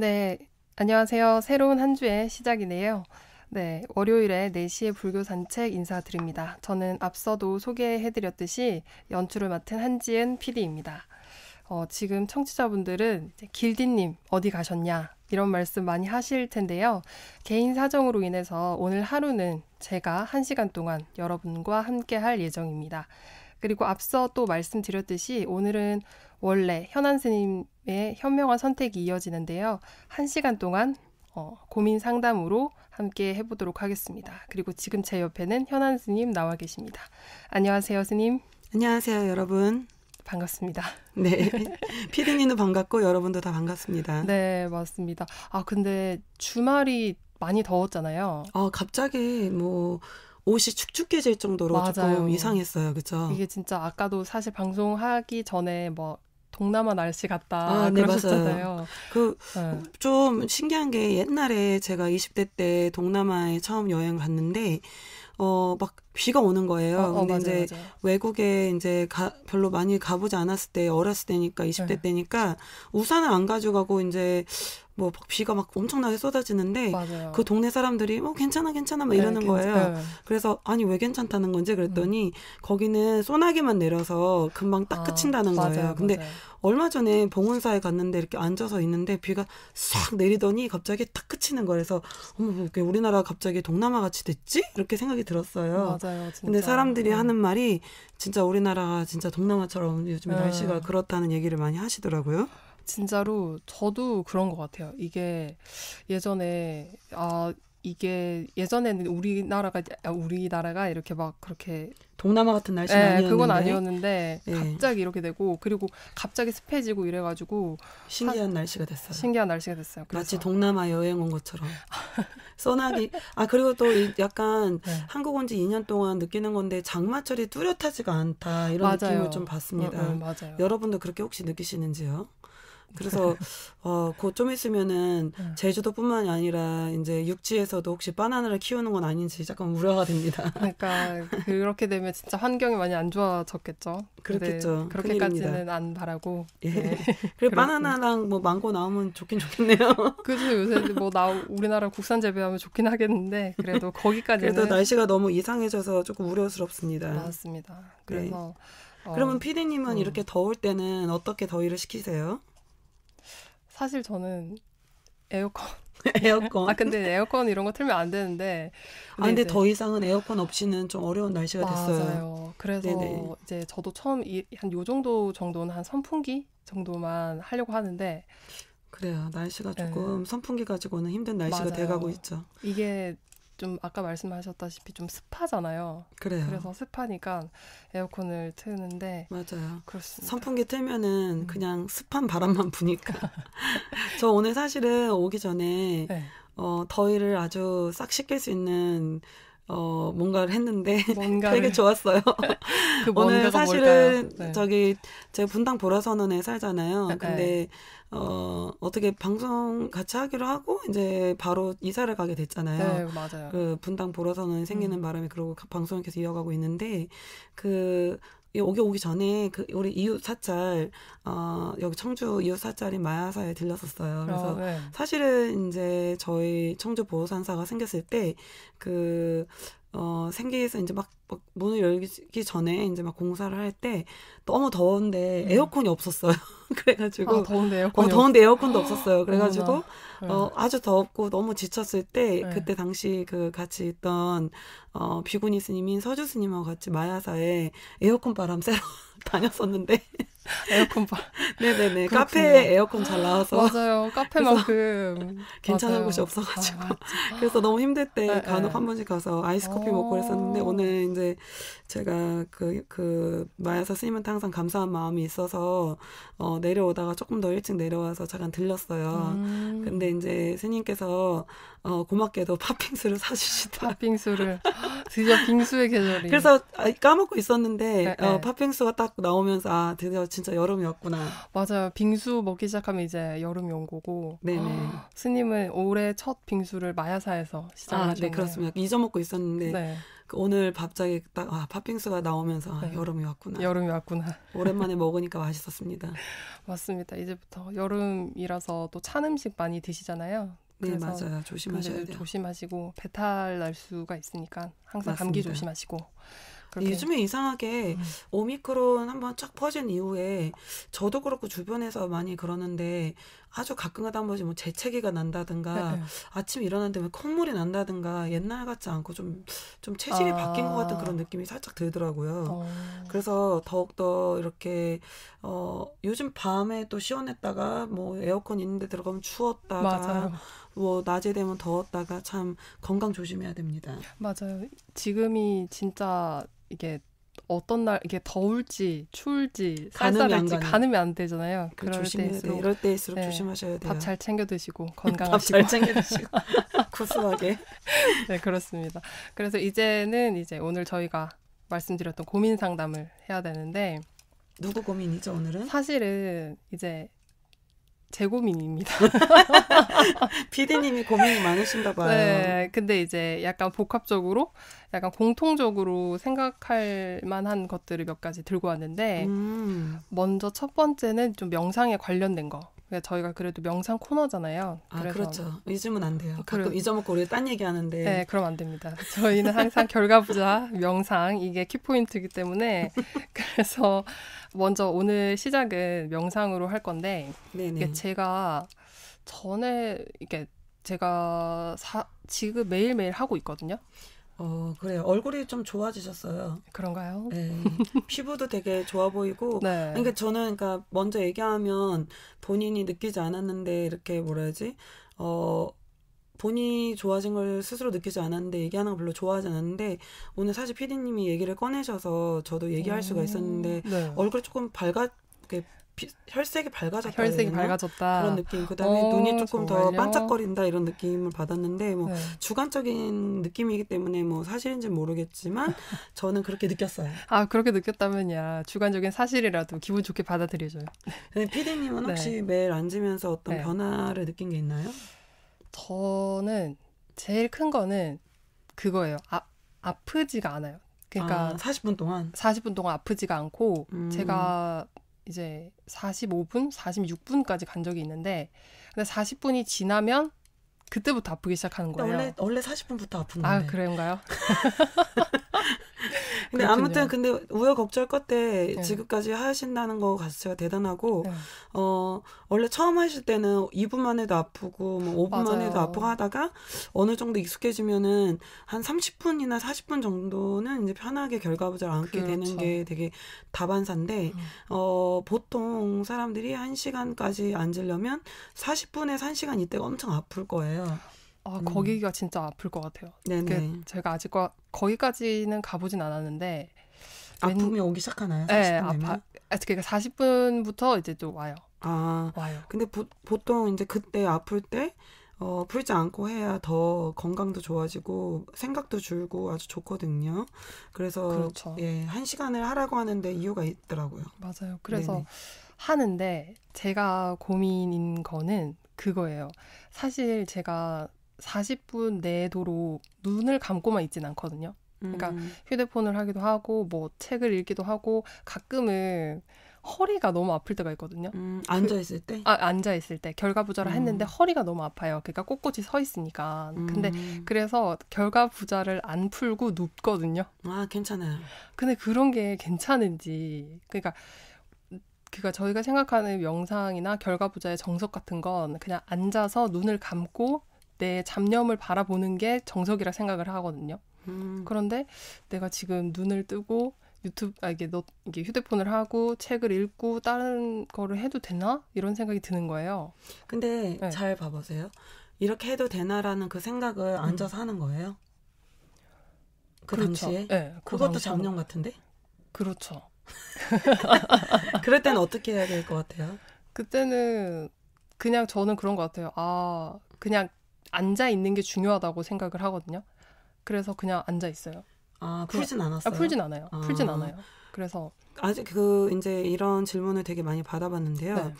네, 안녕하세요. 새로운 한 주의 시작이네요. 네, 월요일에 4시에 불교 산책 인사드립니다. 저는 앞서도 소개해드렸듯이 연출을 맡은 한지은 PD입니다. 어, 지금 청취자분들은 길디님 어디 가셨냐 이런 말씀 많이 하실 텐데요. 개인 사정으로 인해서 오늘 하루는 제가 한시간 동안 여러분과 함께 할 예정입니다. 그리고 앞서 또 말씀드렸듯이 오늘은 원래 현안 스님의 현명한 선택이 이어지는데요. 한 시간 동안 어, 고민 상담으로 함께 해보도록 하겠습니다. 그리고 지금 제 옆에는 현안 스님 나와 계십니다. 안녕하세요, 스님. 안녕하세요, 여러분. 반갑습니다. 네. 피디님도 반갑고 여러분도 다 반갑습니다. 네, 맞습니다. 아, 근데 주말이 많이 더웠잖아요. 아, 갑자기 뭐 옷이 축축해 질 정도로 맞아요. 조금 이상했어요. 그렇죠? 이게 진짜 아까도 사실 방송하기 전에 뭐 동남아 날씨 같다 아, 네, 그러셨잖아요. 그좀 네. 신기한 게 옛날에 제가 20대 때 동남아에 처음 여행 갔는데 어 막 비가 오는 거예요. 어, 어, 근데 맞아요, 이제 맞아요. 외국에 이제 가, 별로 많이 가보지 않았을 때 어렸을 때니까 20대 네. 때니까 우산을 안 가져가고 이제 뭐 비가 막 엄청나게 쏟아지는데 맞아요. 그 동네 사람들이 어 괜찮아 괜찮아 막 네, 이러는 괜찮, 거예요. 네. 그래서 아니 왜 괜찮다는 건지 그랬더니 음. 거기는 소나기만 내려서 금방 딱 아, 그친다는 맞아요, 거예요. 근데 맞아요. 얼마 전에 봉은사에 갔는데 이렇게 앉아서 있는데 비가 싹 내리더니 갑자기 딱 그치는 거예래서 어머 뭐 이 우리나라 갑자기 동남아 같이 됐지? 이렇게 생각이 들었어요. 맞아요. 진짜. 근데 사람들이 음. 하는 말이 진짜 우리나라가 진짜 동남아처럼 요즘 음. 날씨가 그렇다는 얘기를 많이 하시더라고요. 진짜로 저도 그런 것 같아요. 이게 예전에 아 이게 예전에는 우리나라가 아, 우리나라가 이렇게 막 그렇게 동남아 같은 날씨는 네, 아니었는데 그건 예. 아니었는데 갑자기 이렇게 되고 그리고 갑자기 습해지고 이래가지고 신기한 하, 날씨가 됐어요. 신기한 날씨가 됐어요. 그래서. 마치 동남아 여행 온 것처럼 써나기 아 그리고 또 약간 네. 한국 온 지 2년 동안 느끼는 건데 장마철이 뚜렷하지가 않다 이런 맞아요. 느낌을 좀 받습니다. 음, 음, 맞아요. 여러분도 그렇게 혹시 느끼시는지요? 그래서 어곧 좀 있으면은 네. 제주도뿐만이 아니라 이제 육지에서도 혹시 바나나를 키우는 건 아닌지 약간 우려가 됩니다. 그러니까 그렇게 되면 진짜 환경이 많이 안 좋아졌겠죠. 그렇겠죠. 그렇게까지는 안 바라고. 예. 네. 그래 바나나랑 뭐 망고 나오면 좋긴 좋겠네요. 그죠 요새 뭐나 우리나라 국산 재배하면 좋긴 하겠는데 그래도 거기까지는 그래도 날씨가 너무 이상해져서 조금 우려스럽습니다. 맞습니다. 그래서 네. 어, 그러면 피디님은 음. 이렇게 더울 때는 어떻게 더위를 식히세요? 사실 저는 에어컨. 에어컨. 아 근데 에어컨 이런 거 틀면 안 되는데. 근데 아 근데 이제... 네, 더 네. 이상은 에어컨 없이는 좀 어려운 날씨가 맞아요. 됐어요. 그래서 네네. 이제 저도 처음 한 요 정도 정도는 한 선풍기 정도만 하려고 하는데. 그래요. 날씨가 네. 조금 네. 선풍기 가지고는 힘든 날씨가 돼가고 있죠. 이게 좀 아까 말씀하셨다시피 좀 습하잖아요. 그래요. 그래서 습하니까 에어컨을 트는데 맞아요. 그렇습니다. 선풍기 틀면은 음. 그냥 습한 바람만 부니까. 저 오늘 사실은 오기 전에 네. 어, 더위를 아주 싹 씻길 수 있는 어, 뭔가를 했는데 뭔가를. 되게 좋았어요. 그 오늘 사실은 네. 저기 제가 분당 보라선언에 살잖아요. 네. 근데 어, 어떻게 방송 같이 하기로 하고 이제 바로 이사를 가게 됐잖아요. 네, 맞아요. 그 분당 보라선언 생기는 음. 바람에 그러고 방송을 계속 이어가고 있는데 그 여기 오기 전에 그 우리 이웃 사찰 어 여기 청주 이웃 사찰인 마야사에 들렸었어요. 어, 그래서 어, 네. 사실은 이제 저희 청주 보호산사가 생겼을 때그 어, 생계에서 이제 막, 막 문을 열기 전에 이제 막 공사를 할 때 너무 더운데 음. 에어컨이 없었어요. 그래가지고 아, 더운데 에어컨 어, 더운데 에어컨도 없었어요. 그래가지고 네. 어, 아주 더웠고 너무 지쳤을 때 네. 그때 당시 그 같이 있던 어, 비구니 스님인 서주 스님하고 같이 마야사에 에어컨 바람 쐬러 다녔었는데 에어컨 바. 네네네. 카페에 어컨잘 나와서. 맞아요. 카페만큼. 괜찮은 맞아요. 곳이 없어가지고. 아, 그래서 너무 힘들 때 네, 간혹 네. 한 번씩 가서 아이스 커피 어. 먹고 그랬었는데 오늘 이제 제가 그, 그, 마야사 스님한테 항상 감사한 마음이 있어서 어, 내려오다가 조금 더 일찍 내려와서 잠깐 들렸어요. 음. 근데 이제 스님께서 어, 고맙게도 팥빙수를 사주시다. 팥빙수를 드디어 빙수의 계절이. 그래서 아, 까먹고 있었는데 네, 어, 네. 팥빙수가 딱 나오면서 아 드디어 진짜 여름이 왔구나. 맞아요. 빙수 먹기 시작하면 이제 여름이 온 거고. 네네. 아, 스님은 올해 첫 빙수를 마야사에서 시작하셨네요. 아, 네 그렇습니다. 잊어먹고 있었는데. 네. 그 오늘 밥자기 딱 아, 팥빙수가 나오면서 아, 네. 여름이 왔구나. 여름이 왔구나. 오랜만에 먹으니까 맛있었습니다. 맞습니다. 이제부터 여름이라서 또 찬 음식 많이 드시잖아요. 네 맞아요. 조심하셔야 돼요. 조심하시고 배탈 날 수가 있으니까 항상 맞습니다. 감기 조심하시고. 네, 요즘에 이상하게 음. 오미크론 한번 쫙 퍼진 이후에 저도 그렇고 주변에서 많이 그러는데 아주 가끔가다 한 번씩 뭐 재채기가 난다든가 네, 네. 아침에 일어났는데 왜 콧물이 난다든가 옛날 같지 않고 좀 좀 체질이 아. 바뀐 것 같은 아. 그런 느낌이 살짝 들더라고요. 어. 그래서 더욱더 이렇게 어 요즘 밤에 또 시원했다가 뭐 에어컨 있는데 들어가면 추웠다가 맞아요. 뭐 낮에 되면 더웠다가 참 건강 조심해야 됩니다. 맞아요. 지금이 진짜 이게 어떤 날 이게 더울지 추울지 쌀쌀할 가늠이, 가늠이 안 되잖아요. 그 그럴 조심해야 이럴 때일수록 네. 조심하셔야 돼요. 밥 잘 챙겨 드시고 건강하시고 밥잘 챙겨 드시고 구수하게. 네 그렇습니다. 그래서 이제는 이제 오늘 저희가 말씀드렸던 고민 상담을 해야 되는데 누구 고민이죠 오늘은? 사실은 이제 제 고민입니다. 피디님이 고민이 많으신가 봐요. 네, 근데 이제 약간 복합적으로, 약간 공통적으로 생각할 만한 것들을 몇 가지 들고 왔는데, 음. 먼저 첫 번째는 좀 명상에 관련된 거. 그러니까 저희가 그래도 명상 코너잖아요. 아, 그렇죠. 잊으면 안 돼요. 가끔 그리고, 잊어먹고 우리 딴 얘기하는데. 네, 그럼 안 됩니다. 저희는 항상 결과 부자, 명상 이게 키포인트이기 때문에 그래서 먼저 오늘 시작은 명상으로 할 건데 네네. 제가 전에 이게 제가 사, 지금 매일매일 하고 있거든요. 어, 그래요. 얼굴이 좀 좋아지셨어요. 그런가요? 네. 피부도 되게 좋아 보이고. 네. 그러니까 저는 그러니까 먼저 얘기하면 본인이 느끼지 않았는데 이렇게 뭐라 해야지? 어, 본인이 좋아진 걸 스스로 느끼지 않았는데 얘기하는 걸 별로 좋아하지 않았는데 오늘 사실 피디님이 얘기를 꺼내셔서 저도 얘기할 오. 수가 있었는데 네. 얼굴이 조금 밝아 피, 혈색이 밝아졌다. 아, 혈색이 밝아졌다. 그런 느낌. 그다음에 어, 눈이 조금 정말요? 더 반짝거린다 이런 느낌을 받았는데 뭐 네. 주관적인 느낌이기 때문에 뭐 사실인지 모르겠지만 저는 그렇게 느꼈어요. 아 그렇게 느꼈다면야 주관적인 사실이라도 기분 좋게 받아들여줘요. 피디님은 네. 혹시 매일 앉으면서 어떤 네. 변화를 느낀 게 있나요? 저는 제일 큰 거는 그거예요. 아 아프지가 않아요. 그러니까 아, 40분 동안 40분 동안 아프지가 않고 음. 제가 이제 45분, 46분까지 간 적이 있는데 근데 40분이 지나면 그때부터 아프기 시작하는 거예요. 원래 원래 40분부터 아픈 데아 그런가요? 근데 그렇군요. 아무튼 근데 우여곡절 끝에 네. 지금까지 하신다는 거 자체가 대단하고 네. 어 원래 처음 하실 때는 2분만 해도 아프고 뭐 5분만 맞아요. 해도 아프고 하다가 어느 정도 익숙해지면은 한 30분이나 40분 정도는 이제 편하게 결과부절 안게 그렇죠. 되는 게 되게 다반사인데 음. 어 보통 사람들이 1시간까지 앉으려면 40분에 1시간 이때가 엄청 아플 거예요. 아, 음. 거기가 진짜 아플 것 같아요. 네네. 제가 아직 과, 거기까지는 가보진 않았는데 아픔이 오기 시작하나요? 40분 네, 아파. 아, 그러니까 40분부터 이제 또 와요. 아, 와요. 근데 보, 보통 이제 그때 아플 때 어, 풀지 않고 해야 더 건강도 좋아지고 생각도 줄고 아주 좋거든요. 그래서 그렇죠. 예, 한 시간을 하라고 하는데 이유가 있더라고요. 맞아요. 그래서 네네. 하는데 제가 고민인 거는 그거예요. 사실 제가 40분 내도로 눈을 감고만 있진 않거든요. 그러니까 음. 휴대폰을 하기도 하고 뭐 책을 읽기도 하고 가끔은 허리가 너무 아플 때가 있거든요. 음, 그 앉아 있을 때? 아, 앉아 있을 때 결과 부자를 음. 했는데 허리가 너무 아파요. 그러니까 꼿꼿이 서 있으니까. 음. 근데 그래서 결과 부자를 안 풀고 눕거든요. 아, 괜찮아요. 근데 그런 게 괜찮은지. 그러니까 그니까 저희가 생각하는 명상이나 결과 부자의 정석 같은 건 그냥 앉아서 눈을 감고 내 잡념을 바라보는 게 정석이라 생각을 하거든요. 음. 그런데 내가 지금 눈을 뜨고 유튜브 아 이게 너 이게 휴대폰을 하고 책을 읽고 다른 거를 해도 되나 이런 생각이 드는 거예요. 근데 네. 잘 봐보세요. 이렇게 해도 되나라는 그 생각을 음. 앉아서 하는 거예요. 그 그렇죠. 당시에 네, 그 그것도 당시 잡념 같은데? 그렇죠. 그럴 때는 어떻게 해야 될 것 같아요? 그때는 그냥 저는 그런 것 같아요. 아 그냥 앉아 있는 게 중요하다고 생각을 하거든요. 그래서 그냥 앉아 있어요. 아, 풀진 않았어요. 아, 풀진 않아요. 아. 풀진 않아요. 그래서 아직 그 이제 이런 질문을 되게 많이 받아봤는데요. 네.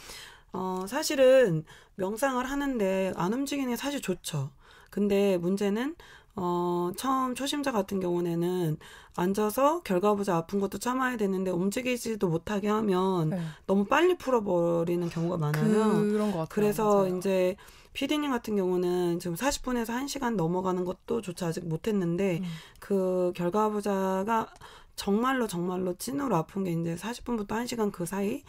어, 사실은 명상을 하는데 안 움직이는 게 사실 좋죠. 근데 문제는 어, 처음 초심자 같은 경우에는 앉아서 결과 보자 아픈 것도 참아야 되는데 움직이지도 못하게 하면 네. 너무 빨리 풀어버리는 경우가 많아요. 그런 것 같아요. 그래서 맞아요. 이제 피디님 같은 경우는 지금 40분에서 1시간 넘어가는 것도조차 아직 못했는데 음. 그 결과 보자가 정말로 정말로 찐으로 아픈 게 이제 40분부터 1시간 그 사이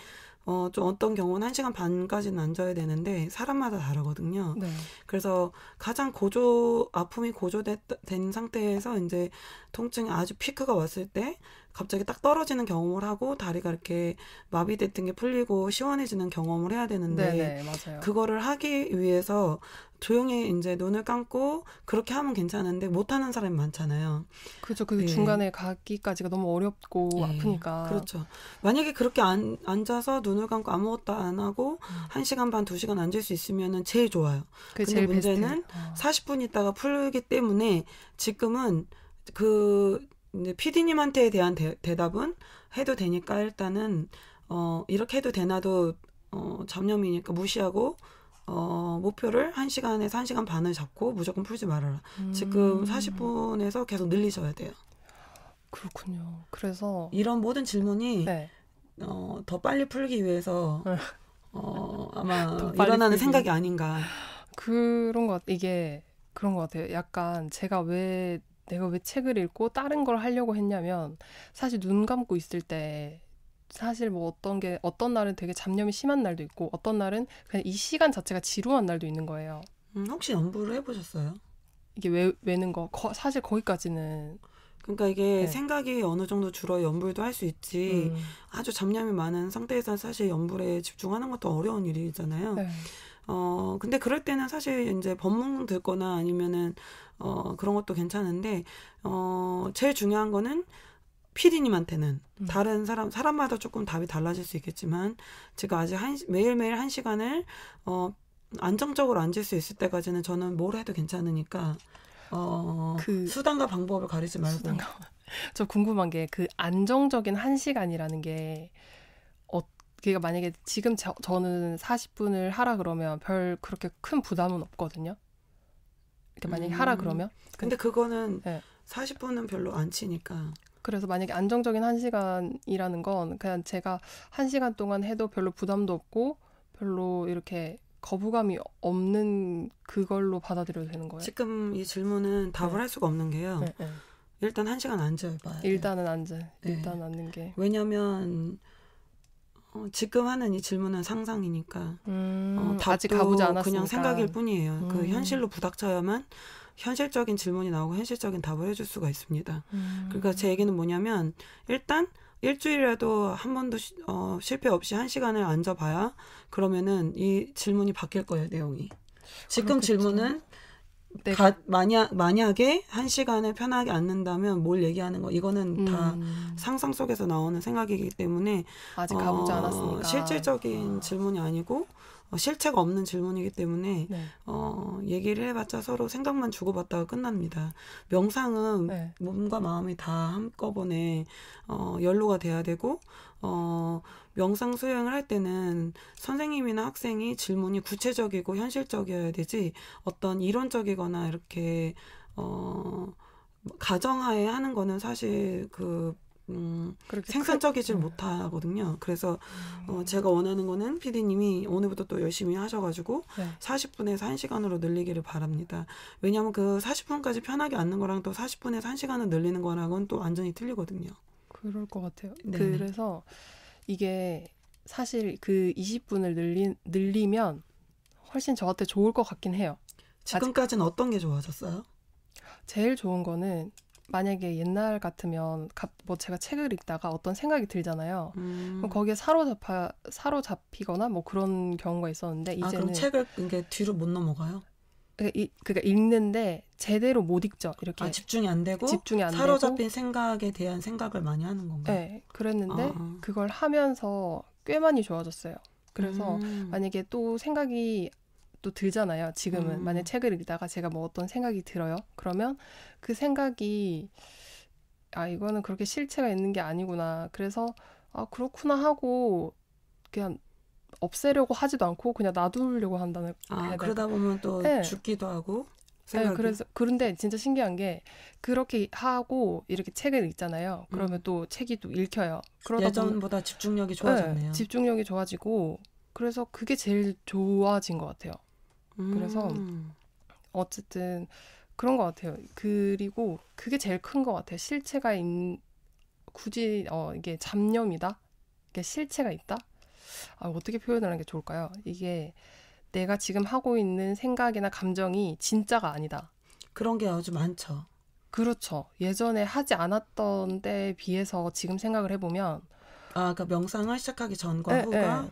어, 좀 어떤 경우는 1시간 반까지는 앉아야 되는데, 사람마다 다르거든요. 네. 그래서 가장 고조, 아픔이 고조된 상태에서 이제 통증이 아주 피크가 왔을 때, 갑자기 딱 떨어지는 경험을 하고 다리가 이렇게 마비됐던 게 풀리고 시원해지는 경험을 해야 되는데 네네, 네, 그거를 하기 위해서 조용히 이제 눈을 감고 그렇게 하면 괜찮은데 못하는 사람이 많잖아요. 그렇죠. 그 네. 중간에 가기까지가 너무 어렵고 네. 아프니까. 그렇죠. 만약에 그렇게 안, 앉아서 눈을 감고 아무것도 안 하고 음. 1시간 반, 2시간 앉을 수 있으면 제일 좋아요. 근데 제일 문제는 베스트. 40분 있다가 풀기 때문에 지금은 그 근데 피디님한테 대한 대, 답은 해도 되니까 일단은 어 이렇게 해도 되나도 어 잡념이니까 무시하고 어 목표를 1시간에서 1시간 반을 잡고 무조건 풀지 말아라. 음. 지금 40분에서 계속 늘리셔야 돼요. 그렇군요. 그래서 이런 모든 질문이 네. 어, 더 빨리 풀기 위해서 네. 어, 아마 일어나는 풀기. 생각이 아닌가. 그런 것 같, 이게 그런 것 같아요. 약간 제가 왜 내가 왜 책을 읽고 다른 걸 하려고 했냐면 사실 눈 감고 있을 때 사실 뭐 어떤 게 어떤 날은 되게 잡념이 심한 날도 있고 어떤 날은 그냥 이 시간 자체가 지루한 날도 있는 거예요. 음, 혹시 연구를 해보셨어요? 이게 외, 외는 거 거, 사실 거기까지는 그러니까 이게 네. 생각이 어느 정도 줄어 연불도 할 수 있지 음. 아주 잡념이 많은 상태에서 사실 연불에 집중하는 것도 어려운 일이잖아요. 네. 어 근데 그럴 때는 사실 이제 법문 듣거나 아니면은 어, 그런 것도 괜찮은데, 어, 제일 중요한 거는 피디님한테는 음. 다른 사람 사람마다 조금 답이 달라질 수 있겠지만 제가 아직 한 매일매일 한 시간을 어 안정적으로 앉을 수 있을 때까지는 저는 뭘 해도 괜찮으니까 어그 수단과 방법을 가리지 말고 수단과... 저 궁금한 게 그 안정적인 한 시간이라는 게 어, 그러니까 만약에 지금 저, 저는 40분을 하라 그러면 별 그렇게 큰 부담은 없거든요. 이렇게 만약에 음. 하라 그러면 근데 그거는 네. 40분은 별로 안 치니까 그래서 만약에 안정적인 한시간이라는건 그냥 제가 한시간 동안 해도 별로 부담도 없고 별로 이렇게 거부감이 없는 그걸로 받아들여도 되는 거예요? 지금 이 질문은 답을 네. 할 수가 없는 게요. 네, 네. 일단 한시간 앉아봐야 돼요. 일단은 앉아. 네. 일단 앉는 게. 왜냐면 하 어, 지금 하는 이 질문은 상상이니까 음, 어, 아직 가보지 않았으니까 그냥 생각일 뿐이에요. 그 음. 그 현실로 부닥쳐야만 현실적인 질문이 나오고 현실적인 답을 해줄 수가 있습니다. 음. 그러니까 제 얘기는 뭐냐면 일단 일주일이라도 한 번도 시, 어, 실패 없이 한 시간을 앉아봐야 그러면은 이 질문이 바뀔 거예요 내용이. 지금 그렇겠지. 질문은 네. 가, 만약 만약에 한 시간을 편하게 앉는다면 뭘 얘기하는 거 이거는 음. 다 상상 속에서 나오는 생각이기 때문에 아직 어, 가보지 어, 않았으니까 실질적인 아. 질문이 아니고 어, 실체가 없는 질문이기 때문에 네. 어, 얘기를 해봤자 서로 생각만 주고받다가 끝납니다. 명상은 네. 몸과 마음이 다 한꺼번에 어, 연로가 돼야 되고 어, 명상 수행을 할 때는 선생님이나 학생이 질문이 구체적이고 현실적이어야 되지 어떤 이론적이거나 이렇게 어, 가정하에 하는 거는 사실 그 음, 생산적이질 그... 못하거든요. 그래서 어, 음. 제가 원하는 거는 피디님이 오늘부터 또 열심히 하셔가지고 네. 40분에서 1시간으로 늘리기를 바랍니다. 왜냐하면 그 40분까지 편하게 앉는 거랑 또 40분에서 1시간을 늘리는 거랑은 또 완전히 틀리거든요. 그럴 것 같아요. 네. 그래서 이게 사실 그 20분을 늘리, 늘리면 훨씬 저한테 좋을 것 같긴 해요. 지금까지는 아직... 어떤 게 좋아졌어요? 제일 좋은 거는 만약에 옛날 같으면 뭐 제가 책을 읽다가 어떤 생각이 들잖아요. 음. 그럼 거기에 사로잡아 사로잡히거나 뭐 그런 경우가 있었는데 이제는 아, 그럼 책을 이게 뒤로 못 넘어가요? 그니까니까 그러니까 읽는데 제대로 못 읽죠. 이렇게 아, 집중이 안 되고 집중이 안 사로잡힌 되고. 생각에 대한 생각을 많이 하는 건가요? 네, 그랬는데 아. 아. 그걸 하면서 꽤 많이 좋아졌어요. 그래서 음. 만약에 또 생각이 또 들잖아요. 지금은 음. 만약 책을 읽다가 제가 뭐 어떤 생각이 들어요. 그러면 그 생각이 아 이거는 그렇게 실체가 있는 게 아니구나. 그래서 아 그렇구나 하고 그냥 없애려고 하지도 않고 그냥 놔두려고 한다는. 아 그러다 보면 또 네. 죽기도 하고. 네, 그래서 그런데 진짜 신기한 게 그렇게 하고 이렇게 책을 읽잖아요. 그러면 음. 또 책이 또 읽혀요. 그러다 예전보다 보면, 집중력이 좋아졌네요. 네, 집중력이 좋아지고 그래서 그게 제일 좋아진 것 같아요. 음. 그래서 어쨌든 그런 것 같아요. 그리고 그게 제일 큰 것 같아요. 실체가 있, 굳이 어, 이게 잡념이다. 이게 실체가 있다. 아, 어떻게 표현 하는 게 좋을까요? 이게 내가 지금 하고 있는 생각이나 감정이 진짜가 아니다. 그런 게 아주 많죠. 그렇죠. 예전에 하지 않았던 때에 비해서 지금 생각을 해보면 아, 그러니까 명상을 시작하기 전과 에, 예, 후가 에. 예.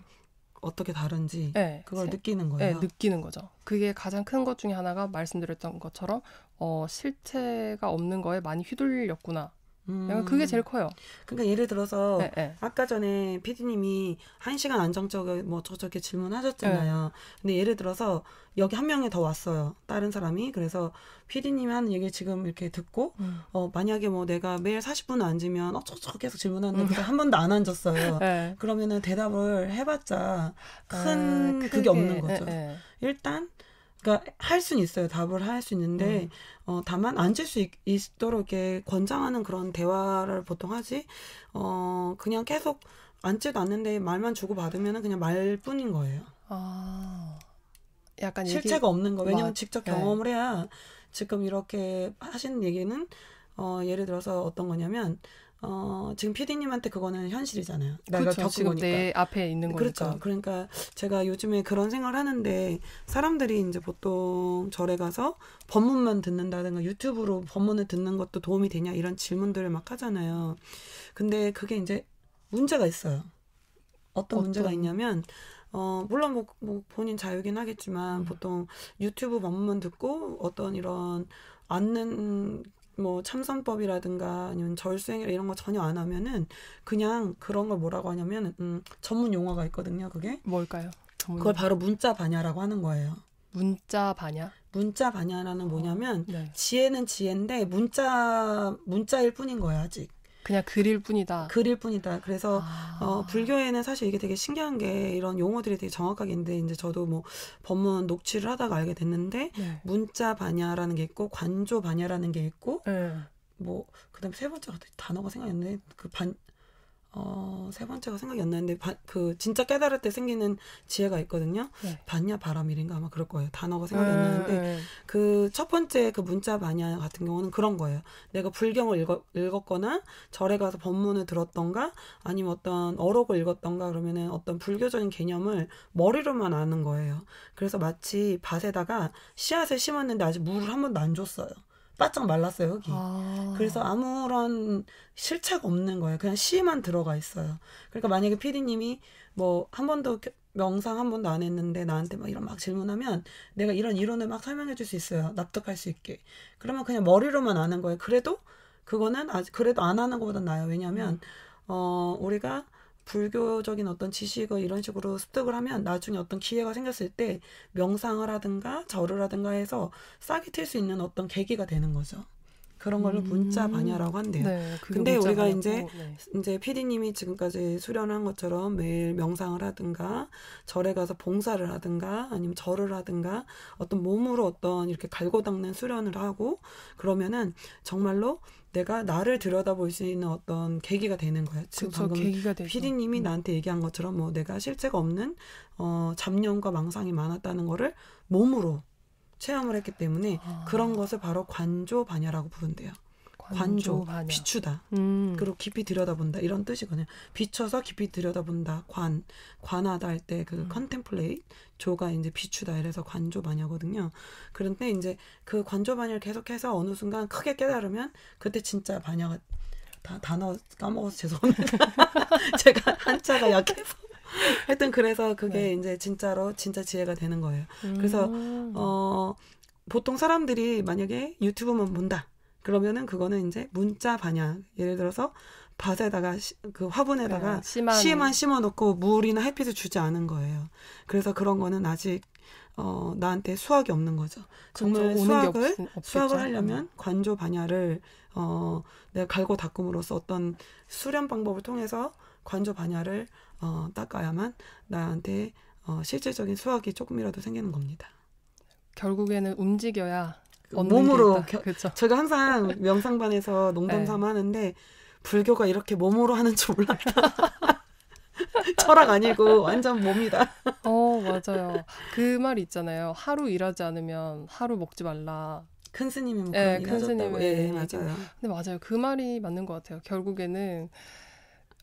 어떻게 다른지 네, 그걸 세, 느끼는 예, 거예요. 네, 느끼는 거죠. 그게 가장 큰 것 중에 하나가 말씀드렸던 것처럼 어, 실체가 없는 거에 많이 휘둘렸구나. 음. 그게 제일 음. 커요. 그러니까 예를 들어서 네, 네. 아까 전에 피디님이한 시간 안정적으로 뭐 저렇게 질문하셨잖아요. 네. 근데 예를 들어서 여기 한 명이 더 왔어요. 다른 사람이 그래서 피디님이 하는 얘기 지금 이렇게 듣고 음. 어 만약에 뭐 내가 매일 40분 앉으면 어저저쩌 계속 질문하는데 음. 한 번도 안 앉았어요. 그러면은 대답을 해봤자 아, 큰 아, 그게 없는 거죠. 일단 그러니까 할 수는 있어요. 답을 할 수 있는데 음. 어 다만 앉을 수 있, 있도록 이렇게 권장하는 그런 대화를 보통 하지 어 그냥 계속 앉지도 않는데 말만 주고 받으면은 그냥 말뿐인 거예요. 아. 약간 실체가 얘기... 없는 거. 왜냐면 하 직접 네. 경험을 해야 지금 이렇게 하시는 얘기는 어 예를 들어서 어떤 거냐면 어, 지금 PD님한테 그거는 현실이잖아요. 내가 네, 그렇죠. 겪은 지금 거니까. 내 앞에 있는 거니까. 그렇죠. 그러니까 제가 요즘에 그런 생각을 하는데 사람들이 이제 보통 절에 가서 법문만 듣는다든가 유튜브로 법문을 듣는 것도 도움이 되냐 이런 질문들을 막 하잖아요. 근데 그게 이제 문제가 있어요. 어떤, 어떤... 문제가 있냐면 어, 물론 뭐, 뭐 본인 자유긴 하겠지만 음. 보통 유튜브 법문 듣고 어떤 이런 앉는 뭐 참선법이라든가 아니면 절수행 이런 거 전혀 안 하면은 그냥 그런 걸 뭐라고 하냐면 음, 전문 용어가 있거든요. 그게 뭘까요? 정말. 그걸 바로 문자 반야라고 하는 거예요. 문자 반야? 문자 반야라는 뭐냐면 어, 네. 지혜는 지혜인데 문자 문자일 뿐인 거예요 아직. 그냥 그릴 뿐이다. 그릴 뿐이다. 그래서 아. 어, 불교에는 사실 이게 되게 신기한 게 이런 용어들이 되게 정확하게 있는데 이제 저도 뭐 법문 녹취를 하다가 알게 됐는데 네. 문자 반야라는 게 있고 관조 반야라는 게 있고 네. 뭐 그다음 에세 번째가 단어가 생각났네. 그반 어, 세 번째가 생각이 안 나는데 바, 그 진짜 깨달을 때 생기는 지혜가 있거든요. 네. 반야 바람일인가 아마 그럴 거예요. 단어가 생각이 안 나는데 네, 네, 네. 그첫 번째 그 문자 반야 같은 경우는 그런 거예요. 내가 불경을 읽어, 읽었거나 절에 가서 법문을 들었던가 아니면 어떤 어록을 읽었던가 그러면은 어떤 불교적인 개념을 머리로만 아는 거예요. 그래서 마치 밭에다가 씨앗을 심었는데 아직 물을 한 번도 안 줬어요. 바짝 말랐어요 흙이. 아. 그래서 아무런 실체가 없는 거예요. 그냥 시만 들어가 있어요. 그러니까 만약에 피디님이 뭐 한 번도 명상 한 번도 안 했는데 나한테 막 이런 막 질문하면 내가 이런 이론을 막 설명해 줄 수 있어요. 납득할 수 있게. 그러면 그냥 머리로만 아는 거예요. 그래도 그거는 아직 그래도 안 하는 것보다 나아요. 왜냐하면 음. 어 우리가 불교적인 어떤 지식을 이런 식으로 습득을 하면 나중에 어떤 기회가 생겼을 때 명상을 하든가 절을 하든가 해서 싹이 틀수 있는 어떤 계기가 되는 거죠. 그런 걸로 문자 음. 반야라고 한대요. 네, 근데 우리가 반 이제 네. 이제 피디님이 지금까지 수련한 것처럼 매일 명상을 하든가 절에 가서 봉사를 하든가 아니면 절을 하든가 어떤 몸으로 어떤 이렇게 갈고 닦는 수련을 하고 그러면은 정말로 내가 나를 들여다볼 수 있는 어떤 계기가 되는 거예요. 지금 그쵸, 방금 계기가 되죠. 님이 음. 나한테 얘기한 것처럼 뭐 내가 실체가 없는 어 잡념과 망상이 많았다는 거를 몸으로 체험을 했기 때문에 아. 그런 것을 바로 관조 반야라고 부른대요. 관조, 관조 비추다. 음. 그리고 깊이 들여다본다 이런 뜻이거든요. 비춰서 깊이 들여다본다. 관 관하다 할 때 그 컨템플레이 음. 조가 이제 비추다 이래서 관조 반야거든요. 그런데 이제 그 관조 반야를 계속해서 어느 순간 크게 깨달으면 그때 진짜 반야가 다, 단어 까먹어서 죄송합니다. 제가 한자가 약해서 하여튼 그래서 그게 네. 이제 진짜로 진짜 지혜가 되는 거예요. 음. 그래서 어 보통 사람들이 만약에 유튜브만 본다. 그러면은 그거는 이제 문자 반향. 예를 들어서 밭에다가 시, 그 화분에다가 씨만, 네, 씨만 심어놓고 물이나 햇빛을 주지 않은 거예요. 그래서 그런 거는 아직 어 나한테 수확이 없는 거죠. 정말 수확을 없, 수확을 하려면 음. 관조 반야를 어 내가 갈고 닦음으로써 어떤 수련 방법을 통해서 관조 반야를 어, 닦아야만 나한테 어, 실질적인 수확이 조금이라도 생기는 겁니다. 결국에는 움직여야 그 몸으로 그렇죠. 제가 항상 명상반에서 농담삼아 네. 하는데 불교가 이렇게 몸으로 하는 줄 몰랐다. 철학 아니고 완전 몸이다. 어 맞아요. 그말 있잖아요. 하루 일하지 않으면 하루 먹지 말라. 큰 네, 스님이 뭐 예, 큰 스님은 예, 맞아요. 근데 맞아요. 그 말이 맞는 것 같아요. 결국에는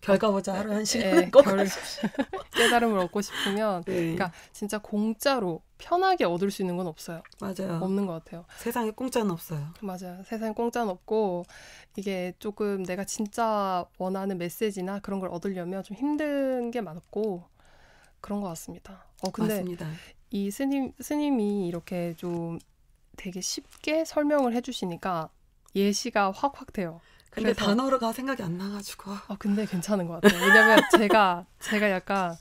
결과 보자 하루 한 시간 예, 결... 깨달음을 얻고 싶으면 네. 그러니까 진짜 공짜로 편하게 얻을 수 있는 건 없어요. 맞아요. 없는 것 같아요. 세상에 공짜는 없어요. 맞아요. 세상에 공짜는 없고 이게 조금 내가 진짜 원하는 메시지나 그런 걸 얻으려면 좀 힘든 게 많고 그런 것 같습니다. 어 근데 맞습니다. 이 스님 스님이 이렇게 좀 되게 쉽게 설명을 해주시니까 예시가 확확 돼요. 근데 그래서... 단어가 생각이 안 나가지고. 아 근데 괜찮은 것 같아요. 왜냐면 제가 제가 약간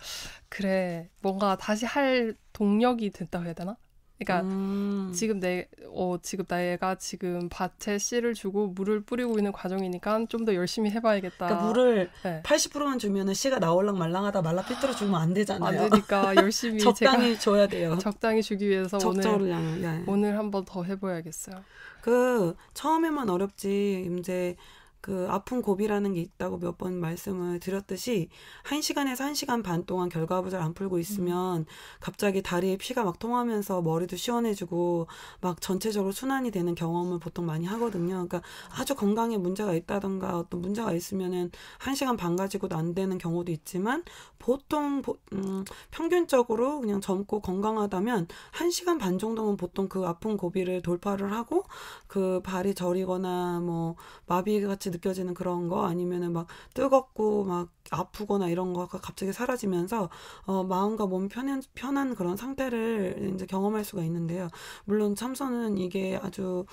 그래 뭔가 다시 할 동력이 됐다고 해야 되나? 그러니까 음. 지금 내 어 지금 나얘가 지금 밭에 씨를 주고 물을 뿌리고 있는 과정이니까 좀 더 열심히 해봐야겠다. 그러니까 물을 네. 80%만 주면은 씨가 나올랑 말랑하다 말라 삐뚤어 주면 안 되잖아요. 안 되니까 열심히 적당히 줘야 돼요. 적당히 주기 위해서 오늘 양, 오늘 한번 더 해봐야겠어요. 그 처음에만 어렵지 이제 그 아픈 고비라는 게 있다고 몇 번 말씀을 드렸듯이 한시간에서한시간반 동안 결과부절 안 풀고 있으면 음. 갑자기 다리에 피가 막 통하면서 머리도 시원해지고 막 전체적으로 순환이 되는 경험을 보통 많이 하거든요. 그러니까 아주 건강에 문제가 있다던가 어떤 문제가 있으면은 한시간반 가지고도 안 되는 경우도 있지만 보통 보, 음, 평균적으로 그냥 젊고 건강하다면 한시간반 정도면 보통 그 아픈 고비를 돌파를 하고 그 발이 저리거나 뭐 마비 같이 느껴지는 그런 거 아니면은 막 뜨겁고 막 아프거나 이런 거가 갑자기 사라지면서 어, 마음과 몸 편한 편한 그런 상태를 이제 경험할 수가 있는데요. 물론 참선은 이게 아주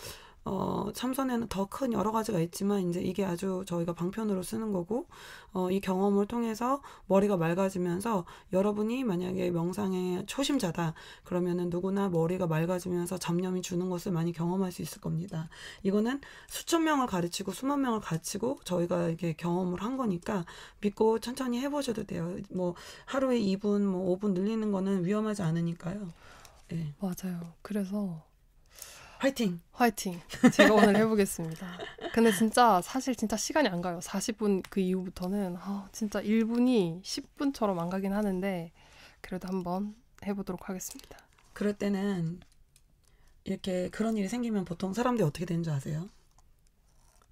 어, 참선에는 더 큰 여러 가지가 있지만 이제 이게 아주 저희가 방편으로 쓰는 거고 어, 이 경험을 통해서 머리가 맑아지면서 여러분이 만약에 명상의 초심자다 그러면은 누구나 머리가 맑아지면서 잡념이 주는 것을 많이 경험할 수 있을 겁니다. 이거는 수천 명을 가르치고 수만 명을 가르치고 저희가 이게 렇 경험을 한 거니까 믿고 천천히 해보셔도 돼요. 뭐 하루에 2분, 뭐 5분 늘리는 거는 위험하지 않으니까요. 네. 맞아요. 그래서 화이팅. 화이팅. 제가 오늘 해보겠습니다. 근데 진짜 사실 진짜 시간이 안 가요. 40분 그 이후부터는 아, 진짜 1분이 10분처럼 안 가긴 하는데 그래도 한번 해보도록 하겠습니다. 그럴 때는 이렇게 그런 일이 생기면 보통 사람들이 어떻게 되는 줄 아세요?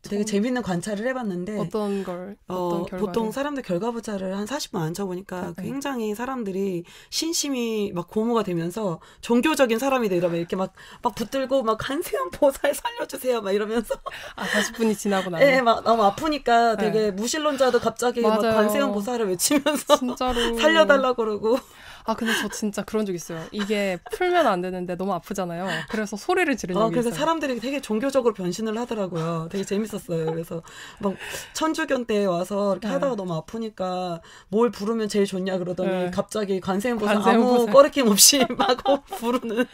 되게 재밌는 관찰을 해봤는데 어떤 걸 어, 어떤 어, 보통 사람들 결과 부자를 한 40분 앉혀보니까 아, 그 네. 굉장히 사람들이 신심이 막 고무가 되면서 종교적인 사람이 되려면 이렇게 막 막 붙들고 막 간세한 보살 살려주세요 막 이러면서 아 40분이 지나고 나면 예막 너무 아프니까 되게 네. 무신론자도 갑자기 맞아요. 막 간세한 보살을 외치면서 살려달라 고 그러고 아 근데 저 진짜 그런 적 있어요. 이게 풀면 안 되는데 너무 아프잖아요. 그래서 소리를 지르는 어, 그래서 있어요. 사람들이 되게 종교적으로 변신을 하더라고요. 되게 재밌었어요. 그래서 막천주교때 와서 이렇게 네. 하다가 너무 아프니까 뭘 부르면 제일 좋냐 그러더니 네. 갑자기 관세음보살 아무 꺼리낌 없이 막 부르는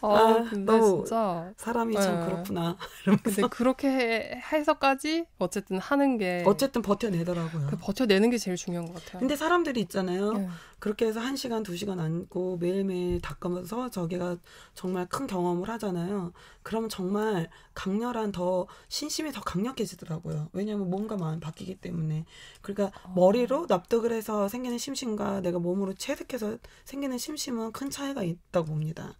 어, 아, 아 너무 진짜 사람이 네. 참 그렇구나. 이러면서. 근데 그렇게 해서까지 어쨌든 하는 게 어쨌든 버텨내더라고요. 그 버텨내는 게 제일 중요한 것 같아요. 근데 사람들이 있잖아요. 네. 그렇게 해서 한 1시간, 2시간 앉고 매일매일 닦으면서 저기가 정말 큰 경험을 하잖아요. 그러면 정말 강렬한 더 신심이 더 강력해지더라고요. 왜냐하면 몸과 마음이 바뀌기 때문에. 그러니까 어. 머리로 납득을 해서 생기는 심심과 내가 몸으로 채색해서 생기는 심심은 큰 차이가 있다고 봅니다.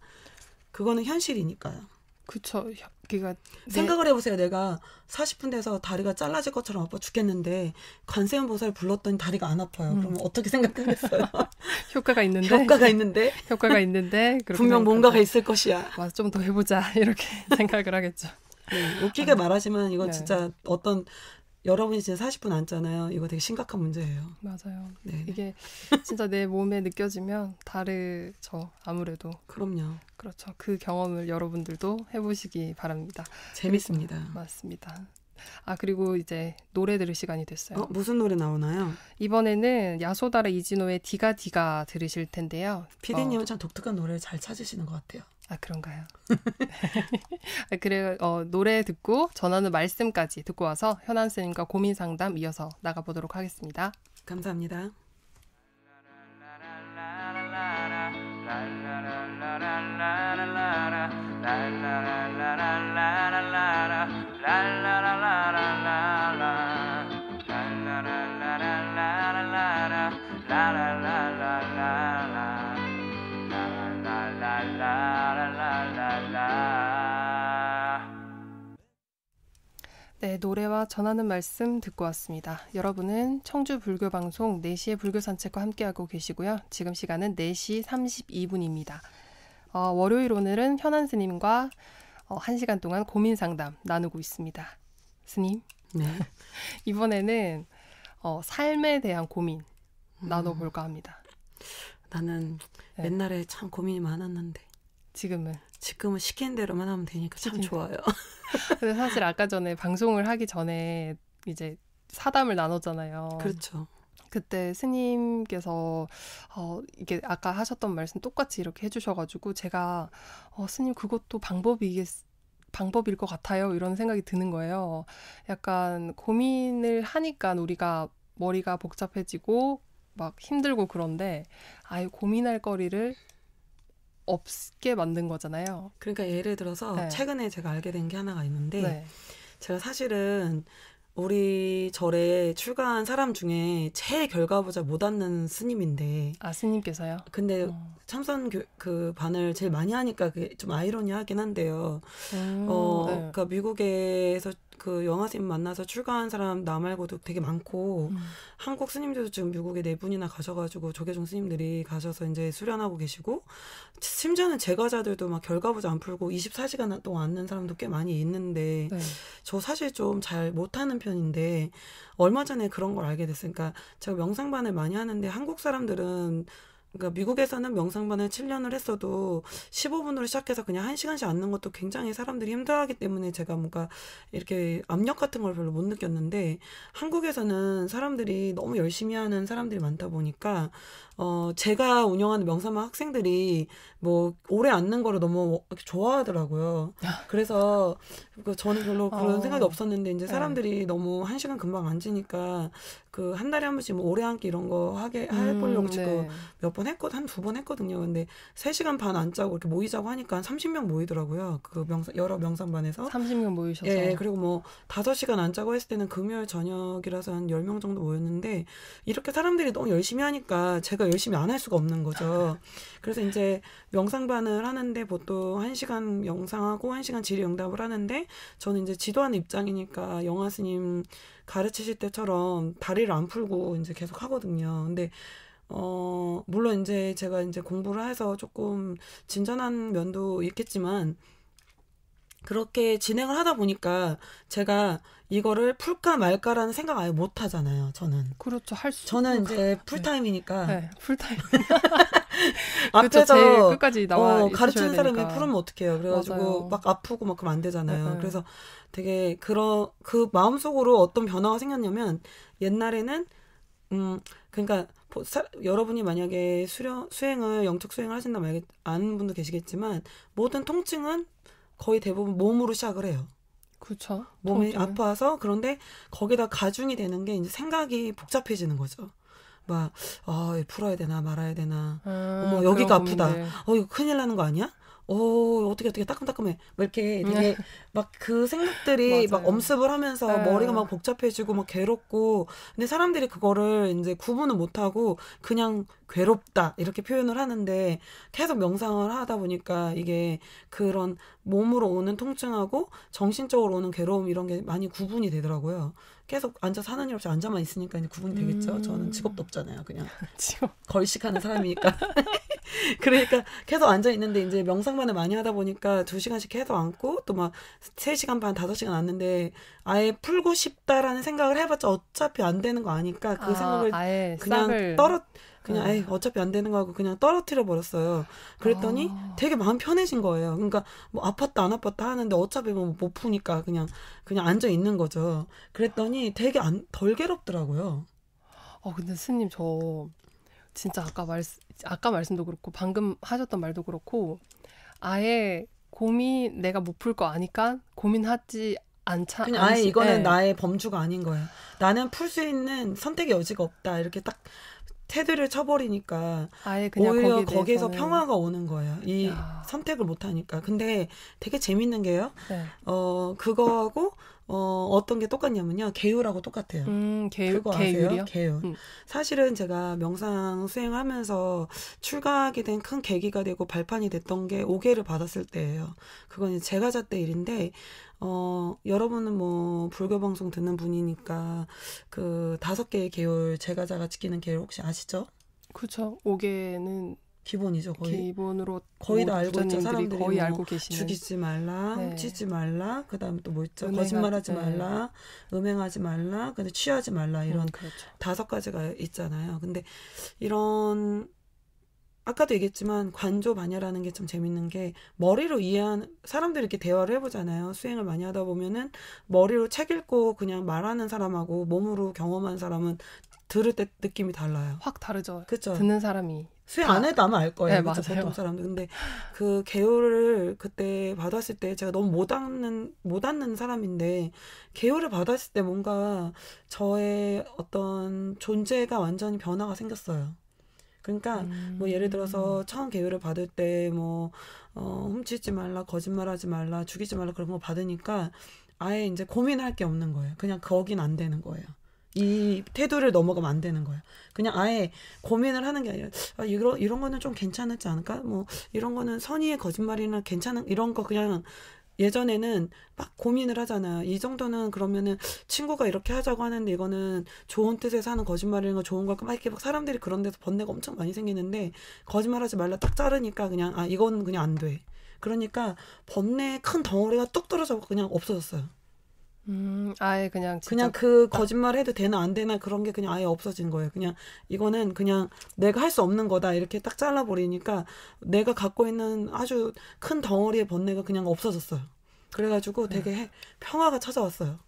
그거는 현실이니까요. 그쵸. 그러니까 생각을 해보세요. 내가 40분 돼서 다리가 잘라질 것처럼 아파 죽겠는데 관세음 보살 불렀더니 다리가 안 아파요. 음. 그러면 어떻게 생각하겠어요? 효과가 있는데. 효과가 있는데. 효과가 있는데. 분명 뭔가가 있을 것이야. 좀 더 해보자 이렇게 생각을 하겠죠. 네, 웃기게 아, 네. 말하지만 이건 네. 진짜 어떤 여러분이 지금 40분 앉잖아요. 이거 되게 심각한 문제예요. 맞아요. 네네. 이게 진짜 내 몸에 느껴지면 다르죠. 아무래도. 그럼요. 그렇죠. 그 경험을 여러분들도 해보시기 바랍니다. 재밌습니다. 그리고, 맞습니다. 아 그리고 이제 노래 들을 시간이 됐어요. 어, 무슨 노래 나오나요? 이번에는 야소다라 이진호의 디가 디가 들으실 텐데요. 피디님은 어, 참 독특한 노래를 잘 찾으시는 것 같아요. 아 그런가요? 아, 그래 어, 노래 듣고 전하는 말씀까지 듣고 와서 현안 생님과 고민 상담 이어서 나가보도록 하겠습니다. 감사합니다. 노래와 전하는 말씀 듣고 왔습니다. 여러분은 청주 불교 방송 4시의 불교 산책과 함께하고 계시고요. 지금 시간은 4시 32분입니다. 어, 월요일 오늘은 현안 스님과 어, 1시간 동안 고민 상담 나누고 있습니다. 스님. 네. 이번에는 어, 삶에 대한 고민 음. 나눠볼까 합니다. 나는 네. 옛날에 참 고민이 많았는데 지금은. 지금은 시킨 대로만 하면 되니까 참 좋아요. 근데 사실 아까 전에 방송을 하기 전에 이제 사담을 나눴잖아요. 그렇죠. 그때 스님께서 어 이게 아까 하셨던 말씀 똑같이 이렇게 해주셔가지고 제가 어 스님 그것도 방법이 겠 방법일 것 같아요 이런 생각이 드는 거예요. 약간 고민을 하니까 우리가 머리가 복잡해지고 막 힘들고 그런데 아예 고민할 거리를 없게 만든 거잖아요. 그러니까 예를 들어서 네. 최근에 제가 알게 된 게 하나가 있는데 네. 제가 사실은 우리 절에 출가한 사람 중에 제 결과보자 못 앉는 스님인데 아 스님께서요? 근데 어. 참선 교, 그 반을 제일 많이 하니까 그게 좀 아이러니하긴 한데요. 음, 어, 네. 그러니까 미국에서 그영화 선생님 만나서 출가한 사람 나 말고도 되게 많고 음. 한국 스님들도 지금 미국에 네 분이나 가셔가지고 조계종 스님들이 가셔서 이제 수련하고 계시고 심지어는 제과자들도 막 결과보지 안 풀고 24시간 동안 앉는 사람도 꽤 많이 있는데 네. 저 사실 좀 잘 못하는 편인데 얼마 전에 그런 걸 알게 됐으니까 그러니까 제가 명상반을 많이 하는데 한국 사람들은 그러니까 미국에서는 명상반을 7년을 했어도 15분으로 시작해서 그냥 1시간씩 앉는 것도 굉장히 사람들이 힘들어하기 때문에 제가 뭔가 이렇게 압력 같은 걸 별로 못 느꼈는데 한국에서는 사람들이 너무 열심히 하는 사람들이 많다 보니까 어, 제가 운영하는 명사만 학생들이 뭐 오래 앉는 거를 너무 좋아하더라고요. 그래서 그 저는 별로 어. 그런 어. 생각이 없었는데 이제 네. 사람들이 네. 너무 한 시간 금방 앉으니까 그 한 달에 한 번씩 뭐 오래 앉기 이런 거 하게 음, 해보려고 음, 지금 네. 몇번 했거 든한두 번 했거든요. 근데 세 시간 반 앉자고 이렇게 모이자고 하니까 한 30명 모이더라고요. 그 명사 여러 명상반에서 30명 모이셔서 예, 예, 그리고 뭐 다섯 시간 앉자고 했을 때는 금요일 저녁이라서 한 10명 정도 모였는데 이렇게 사람들이 너무 열심히 하니까 제가 우리가 열심히 안 할 수가 없는 거죠. 그래서 이제 명상반을 하는데 보통 한시간 명상하고 한시간 질의응답을 하는데 저는 이제 지도하는 입장이니까 영화 스님 가르치실 때처럼 다리를 안 풀고 이제 계속 하거든요. 근데 어, 물론 이제 제가 이제 공부를 해서 조금 진전한 면도 있겠지만 그렇게 진행을 하다 보니까 제가 이거를 풀까 말까라는 생각 아예 못 하잖아요. 저는 그렇죠. 할 수. 저는 이제 네. 풀타임이니까. 네, 네 풀타임. 그렇죠. 앞에서 그렇죠, 끝까지 나와 어, 가르치는 사람이 풀으면 어떡해요. 그래가지고 맞아요. 막 아프고 막 그러면 안 되잖아요. 네. 네. 그래서 되게 그런 그 마음속으로 어떤 변화가 생겼냐면 옛날에는 음 그러니까 사, 여러분이 만약에 수려, 수행을 영적 수행을 하신다면 아는 분도 계시겠지만 모든 통증은 거의 대부분 몸으로 시작을 해요. 그렇죠. 몸이 통증. 아파서 그런데 거기다 가중이 되는 게 이제 생각이 복잡해지는 거죠. 막, 어, 풀어야 되나 말아야 되나. 아, 어머, 여기가 아프다. 어, 이거 큰일 나는 거 아니야? 어 어떻게 어떻게 따끔따끔해 막 이렇게 되게 네. 막그 생각들이 막 엄습을 하면서 네. 머리가 막 복잡해지고 막 괴롭고 근데 사람들이 그거를 이제 구분을 못하고 그냥 괴롭다 이렇게 표현을 하는데 계속 명상을 하다 보니까 이게 그런 몸으로 오는 통증하고 정신적으로 오는 괴로움 이런 게 많이 구분이 되더라고요. 계속 앉아사는일 없이 앉아만 있으니까 이제 구분이 되겠죠. 음. 저는 직업도 없잖아요. 그냥 직업. 걸식하는 사람이니까. 그러니까 계속 앉아 있는데 이제 명상만을 많이 하다 보니까 2 시간씩 계속 앉고 또 막3 시간 반5 시간 앉는데 아예 풀고 싶다라는 생각을 해봤자 어차피 안 되는 거 아니까 그 아, 생각을 그냥 떨어 그냥 네. 아예 어차피 안 되는 거하고 그냥 떨어뜨려 버렸어요. 그랬더니 아. 되게 마음 편해진 거예요. 그러니까 뭐 아팠다 안 아팠다 하는데 어차피 뭐 못 푸니까 그냥 그냥 앉아 있는 거죠. 그랬더니 되게 안, 덜 괴롭더라고요. 어 근데 스님 저 진짜 아까 말 아까 말씀도 그렇고 방금 하셨던 말도 그렇고 아예 고민 내가 못 풀 거 아니까 고민하지 않자. 그냥 아예 이거는 예. 나의 범주가 아닌 거예요. 나는 풀 수 있는 선택의 여지가 없다 이렇게 딱 테드를 쳐버리니까 오히려 거기에서 평화가 오는 거예요. 이 야. 선택을 못 하니까. 근데 되게 재밌는 게요. 네. 어 그거하고 어, 어떤 게 똑같냐면요. 개요라고 똑같아요. 음, 개요, 그거 아세요? 개율요 개요. 음. 사실은 제가 명상 수행하면서 출가하게 된 큰 계기가 되고 발판이 됐던 게 5개를 받았을 때예요. 그건 제가 잣때 일인데 어, 여러분은 뭐 불교 방송 듣는 분이니까 그 다섯 개의 계율 제가 자가 지키는 계율 혹시 아시죠? 그렇죠. 5개는 기본이죠 거의 기본으로 거의 다 뭐 알고 있죠 사람들이 거의 뭐 알고 계시는 죽이지 말라 네. 훔치지 말라 그다음에 또 뭐 있죠 거짓말하지 네. 말라 음행하지 말라 근데 취하지 말라 이런 음, 그렇죠. 다섯 가지가 있잖아요 근데 이런 아까도 얘기했지만 관조 반야라는 게 좀 재밌는 게 머리로 이해하는 사람들이 이렇게 대화를 해보잖아요. 수행을 많이 하다 보면은 머리로 책 읽고 그냥 말하는 사람하고 몸으로 경험한 사람은 들을 때 느낌이 달라요. 확 다르죠. 그죠 듣는 사람이 수혜 안 해도 아마 알 거예요. 네, 그렇죠? 보통 사람들. 근데 그 개요를 그때 받았을 때 제가 너무 못 앉는 못 앉는 사람인데 개요를 받았을 때 뭔가 저의 어떤 존재가 완전히 변화가 생겼어요. 그러니까 음. 뭐 예를 들어서 음. 처음 개요를 받을 때 뭐 어, 훔치지 말라, 거짓말하지 말라, 죽이지 말라 그런 거 받으니까 아예 이제 고민할 게 없는 거예요. 그냥 거긴 안 되는 거예요. 이 태도를 넘어가면 안 되는 거예요. 그냥 아예 고민을 하는 게 아니라 아, 이런 이런 거는 좀 괜찮았지 않을까? 뭐 이런 거는 선의의 거짓말이나 괜찮은 이런 거 그냥 예전에는 막 고민을 하잖아요. 이 정도는 그러면은 친구가 이렇게 하자고 하는데 이거는 좋은 뜻에서 하는 거짓말이라는 좋은 걸까? 막 이렇게 막 사람들이 그런 데서 번뇌가 엄청 많이 생기는데 거짓말하지 말라 딱 자르니까 그냥 아 이건 그냥 안 돼. 그러니까 번뇌 큰 덩어리가 뚝 떨어져 그냥 없어졌어요. 음, 아예 그냥 진짜... 그냥 그 거짓말 해도 되나 안 되나 그런 게 그냥 아예 없어진 거예요. 그냥 이거는 그냥 내가 할 수 없는 거다 이렇게 딱 잘라 버리니까 내가 갖고 있는 아주 큰 덩어리의 번뇌가 그냥 없어졌어요. 그래가지고 네. 되게 네. 평화가 찾아왔어요.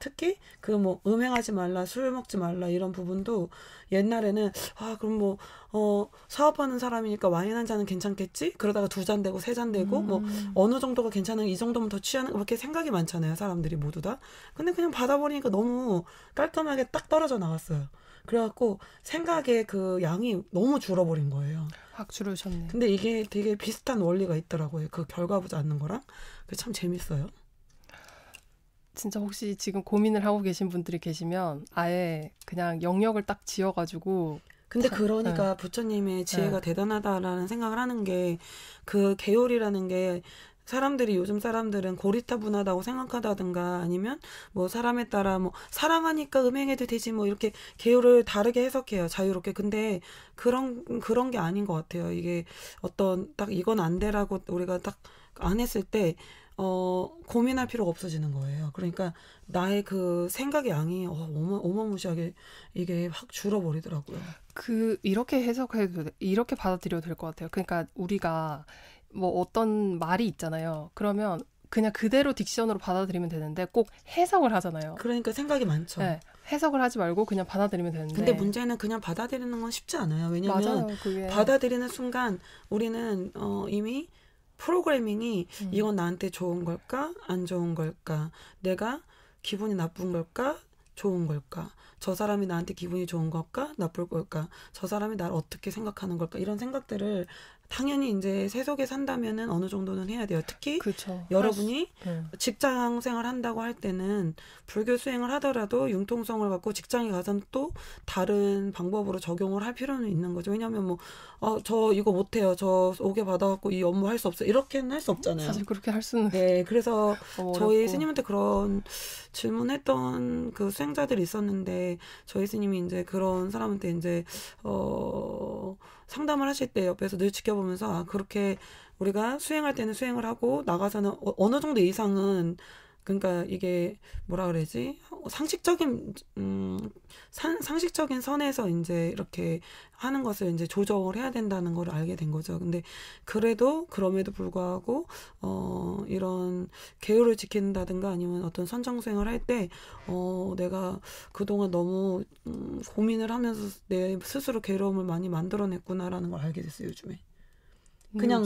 특히 그 뭐 음행하지 말라 술 먹지 말라 이런 부분도 옛날에는 아 그럼 뭐 어 사업하는 사람이니까 와인 한 잔은 괜찮겠지 그러다가 두 잔 되고 세 잔 되고 뭐 음. 뭐 어느 정도가 괜찮은 이 정도면 더 취하는 그렇게 생각이 많잖아요 사람들이 모두 다 근데 그냥 받아버리니까 너무 깔끔하게 딱 떨어져 나왔어요 그래갖고 생각의 그 양이 너무 줄어버린 거예요 확 줄으셨네 근데 이게 되게 비슷한 원리가 있더라고요 그 결과 보지 않는 거랑 그게 참 재밌어요. 진짜 혹시 지금 고민을 하고 계신 분들이 계시면 아예 그냥 영역을 딱 지어가지고 근데 참, 그러니까 네. 부처님의 네. 지혜가 네. 대단하다라는 생각을 하는 게 그 계율이라는 게 사람들이 요즘 사람들은 고리타분하다고 생각하다든가 아니면 뭐 사람에 따라 뭐 사랑하니까 음행해도 되지 뭐 이렇게 계율을 다르게 해석해요 자유롭게 근데 그런 그런 게 아닌 것 같아요 이게 어떤 딱 이건 안 돼라고 우리가 딱 안 했을 때 어, 고민할 필요가 없어지는 거예요. 그러니까 나의 그 생각의 양이 어, 어마, 어마무시하게 이게 확 줄어버리더라고요. 그 이렇게 해석해도 이렇게 받아들여도 될 것 같아요. 그러니까 우리가 뭐 어떤 말이 있잖아요. 그러면 그냥 그대로 딕션으로 받아들이면 되는데 꼭 해석을 하잖아요. 그러니까 생각이 많죠. 네, 해석을 하지 말고 그냥 받아들이면 되는데. 근데 문제는 그냥 받아들이는 건 쉽지 않아요. 왜냐하면 받아들이는 순간 우리는 어, 이미 프로그래밍이 음. 이건 나한테 좋은 걸까? 안 좋은 걸까? 내가 기분이 나쁜 걸까? 좋은 걸까? 저 사람이 나한테 기분이 좋은 걸까? 나쁠 걸까? 저 사람이 날 어떻게 생각하는 걸까? 이런 생각들을 당연히 이제 세속에 산다면은 어느 정도는 해야 돼요. 특히 그쵸. 여러분이 네. 직장 생활한다고 할 때는 불교 수행을 하더라도 융통성을 갖고 직장에 가서는또 다른 방법으로 적용을 할 필요는 있는 거죠. 왜냐하면 뭐어저 이거 못해요. 저 오게 받아갖고 이 업무 할 수 없어. 이렇게는 할 수 없잖아요. 사실 그렇게 할 수는. 네, 그래서 어, 저희 스님한테 그런 질문했던 그 수행자들이 있었는데 저희 스님이 이제 그런 사람한테 이제 어. 상담을 하실 때 옆에서 늘 지켜보면서 아, 그렇게 우리가 수행할 때는 수행을 하고 나가서는 어, 어느 정도 이상은 그러니까 이게 뭐라 그러지? 상식적인 음 상, 상식적인 선에서 이제 이렇게 하는 것을 이제 조정을 해야 된다는 걸 알게 된 거죠. 근데 그래도 그럼에도 불구하고 어 이런 계율을 지킨다든가 아니면 어떤 선정 수행을 할때어 내가 그동안 너무 음, 고민을 하면서 내 스스로 괴로움을 많이 만들어냈구나라는 걸 알게 됐어요, 요즘에. 그냥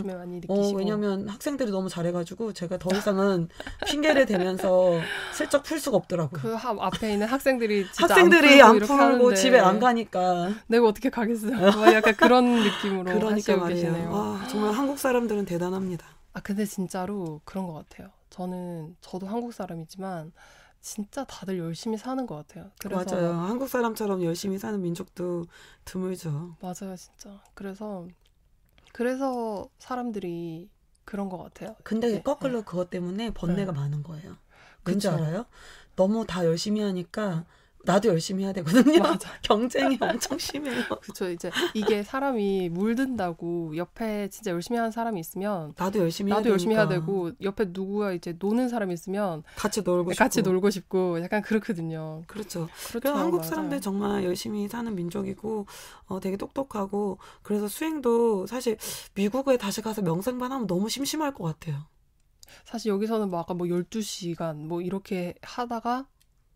어, 왜냐면 학생들이 너무 잘해가지고 제가 더 이상은 핑계를 대면서 슬쩍 풀 수가 없더라고요. 그 하, 앞에 있는 학생들이 학생들이 안 풀고, 안 풀고 집에 안 가니까 내가 어떻게 가겠어 약간 그런 느낌으로 그러니까 말이에요. 와, 아, 정말 한국 사람들은 대단합니다. 아 근데 진짜로 그런 것 같아요. 저는 저도 한국 사람이지만 진짜 다들 열심히 사는 것 같아요. 그래서 맞아요. 한국 사람처럼 열심히 사는 민족도 드물죠. 맞아요, 진짜. 그래서 그래서 사람들이 그런 것 같아요. 근데 네. 거꾸로 네. 그것 때문에 번뇌가 네. 많은 거예요. 그렇지 알아요? 너무 다 열심히 하니까 나도 열심히 해야 되거든요. 경쟁이 엄청 심해요. 그렇죠. 이제 이게 사람이 물든다고 옆에 진짜 열심히 하는 사람이 있으면 나도 열심히 나도 해야 열심히 되니까. 해야 되고 옆에 누구야 이제 노는 사람이 있으면 같이 놀고 네, 같이 놀고 싶고 약간 그렇거든요. 그렇죠. 그렇죠. 한국 사람들 정말 열심히 사는 민족이고 어, 되게 똑똑하고 그래서 수행도 사실 미국에 다시 가서 명상만 하면 너무 심심할 것 같아요. 사실 여기서는 뭐 아까 뭐 12시간 뭐 이렇게 하다가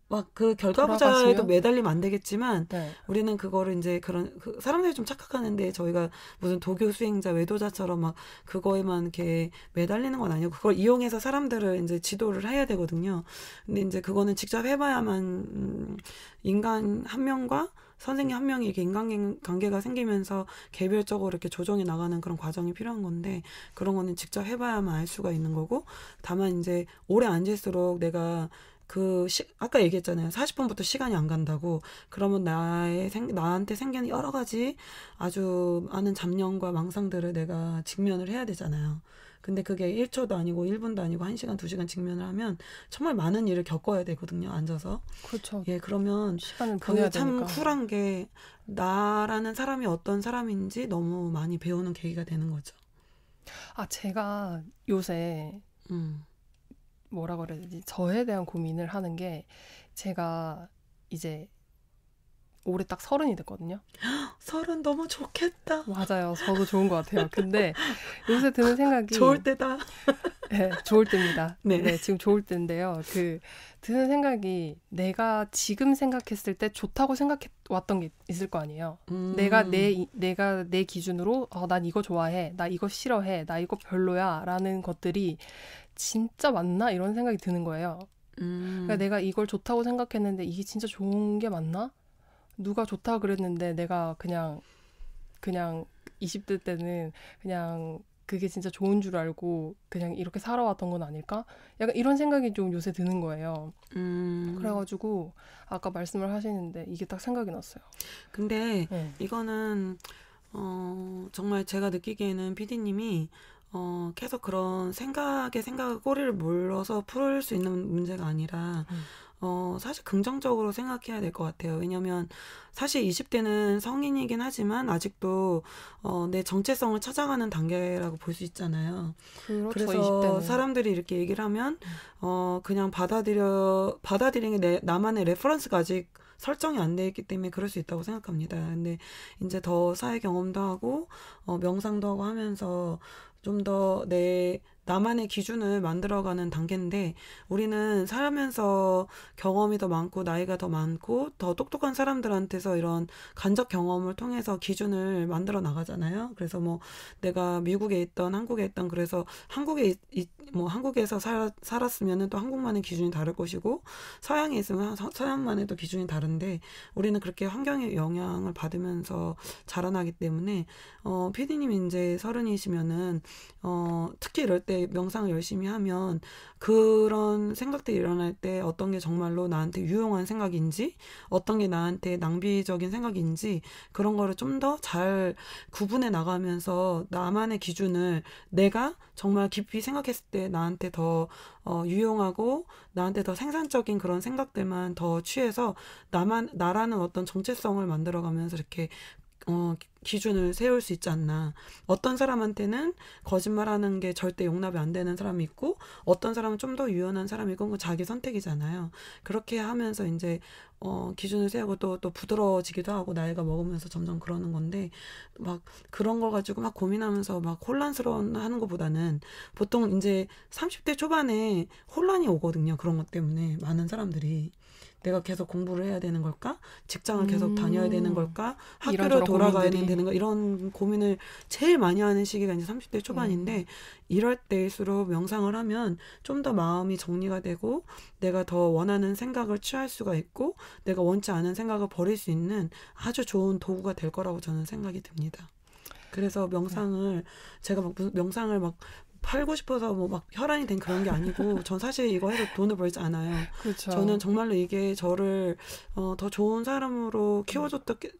막그 결과 부자에도 매달리면 안 되겠지만 네. 우리는 그거를 이제 그런 그 사람들이 좀 착각하는데 저희가 무슨 도교 수행자 외도자처럼 막 그거에만 이렇게 매달리는 건 아니고 그걸 이용해서 사람들을 이제 지도를 해야 되거든요. 근데 이제 그거는 직접 해봐야만 음, 인간 한 명과 선생님 한 명이 이렇게 인간관계가 생기면서 개별적으로 이렇게 조정해 나가는 그런 과정이 필요한 건데 그런 거는 직접 해봐야만 알 수가 있는 거고 다만 이제 오래 앉을수록 내가 그 시, 아까 얘기했잖아요. 40분부터 시간이 안 간다고. 그러면 나의 생, 나한테 생기는 여러 가지 아주 많은 잡념과 망상들을 내가 직면을 해야 되잖아요. 근데 그게 1초도 아니고 1분도 아니고 1시간, 2시간 직면을 하면 정말 많은 일을 겪어야 되거든요. 앉아서. 그렇죠. 예, 그러면 그 참 쿨한 게 나라는 사람이 어떤 사람인지 너무 많이 배우는 계기가 되는 거죠. 아, 제가 요새 음. 뭐라 그래야 되지? 저에 대한 고민을 하는 게 제가 이제 올해 딱 서른이 됐거든요. 서른 너무 좋겠다. 맞아요. 저도 좋은 것 같아요. 근데 요새 드는 생각이 좋을 때다. 네, 좋을 때입니다. 네. 네 지금 좋을 때인데요. 그 드는 생각이 내가 지금 생각했을 때 좋다고 생각해 왔던 게 있을 거 아니에요. 음. 내가 내 내가 내 기준으로 어, 난 이거 좋아해, 나 이거 싫어해, 나 이거 별로야라는 것들이 진짜 맞나 이런 생각이 드는 거예요. 음. 그러니까 내가 이걸 좋다고 생각했는데 이게 진짜 좋은 게 맞나? 누가 좋다 그랬는데 내가 그냥 그냥 20대 때는 그냥 그게 진짜 좋은 줄 알고 그냥 이렇게 살아왔던 건 아닐까? 약간 이런 생각이 좀 요새 드는 거예요. 음. 그래가지고 아까 말씀을 하시는데 이게 딱 생각이 났어요. 근데 네. 이거는 어 정말 제가 느끼기에는 피디님이 어 계속 그런 생각에 생각을 꼬리를 물러서 풀 수 있는 문제가 아니라 음. 어, 사실 긍정적으로 생각해야 될 것 같아요. 왜냐면 사실 20대는 성인이긴 하지만 아직도 어, 내 정체성을 찾아가는 단계라고 볼 수 있잖아요. 그렇죠, 그래서 20대는. 사람들이 이렇게 얘기를 하면 음. 어, 그냥 받아들여 받아들이는 게 내, 나만의 레퍼런스가 아직 설정이 안 돼 있기 때문에 그럴 수 있다고 생각합니다. 근데 이제 더 사회 경험도 하고 어, 명상도 하고 하면서 좀더내 나만의 기준을 만들어가는 단계인데 우리는 살면서 경험이 더 많고 나이가 더 많고 더 똑똑한 사람들한테서 이런 간접 경험을 통해서 기준을 만들어 나가잖아요. 그래서 뭐 내가 미국에 있던 한국에 있던 그래서 한국에 있, 뭐 한국에서 살, 았으면은또 한국만의 기준이 다를 것이고 서양에 있으면 서, 서양만의 또 기준이 다른데 우리는 그렇게 환경의 영향을 받으면서 자라나기 때문에 어 피디님 이제 서른이시면은 어 특히 이럴 때 명상을 열심히 하면 그런 생각들이 일어날 때 어떤 게 정말로 나한테 유용한 생각인지 어떤 게 나한테 낭비적인 생각인지 그런 거를 좀 더 잘 구분해 나가면서 나만의 기준을 내가 정말 깊이 생각했을 때때 나한테 더 어, 유용하고 나한테 더 생산적인 그런 생각들만 더 취해서 나만 나라는 어떤 정체성을 만들어가면서 이렇게 어, 기준을 세울 수 있지 않나. 어떤 사람한테는 거짓말하는 게 절대 용납이 안 되는 사람이 있고 어떤 사람은 좀 더 유연한 사람이고 그건 자기 선택이잖아요. 그렇게 하면서 이제 어 기준을 세우고 또또 또 부드러워지기도 하고 나이가 먹으면서 점점 그러는 건데 막 그런 걸 가지고 막 고민하면서 막 혼란스러운 하는 것보다는 보통 이제 30대 초반에 혼란이 오거든요. 그런 것 때문에 많은 사람들이 내가 계속 공부를 해야 되는 걸까? 직장을 계속 다녀야 되는 음. 걸까? 학교를 돌아가야 되는 거 이런 고민을 제일 많이 하는 시기가 이제 30대 초반인데 음. 이럴 때일수록 명상을 하면 좀 더 마음이 정리가 되고 내가 더 원하는 생각을 취할 수가 있고 내가 원치 않은 생각을 버릴 수 있는 아주 좋은 도구가 될 거라고 저는 생각이 듭니다. 그래서 명상을 네. 제가 막 명상을 막 팔고 싶어서 뭐 막 혈안이 된 그런 게 아니고 전 사실 이거 해서 돈을 벌지 않아요. 그렇죠. 저는 정말로 이게 저를 어, 더 좋은 사람으로 키워줬었기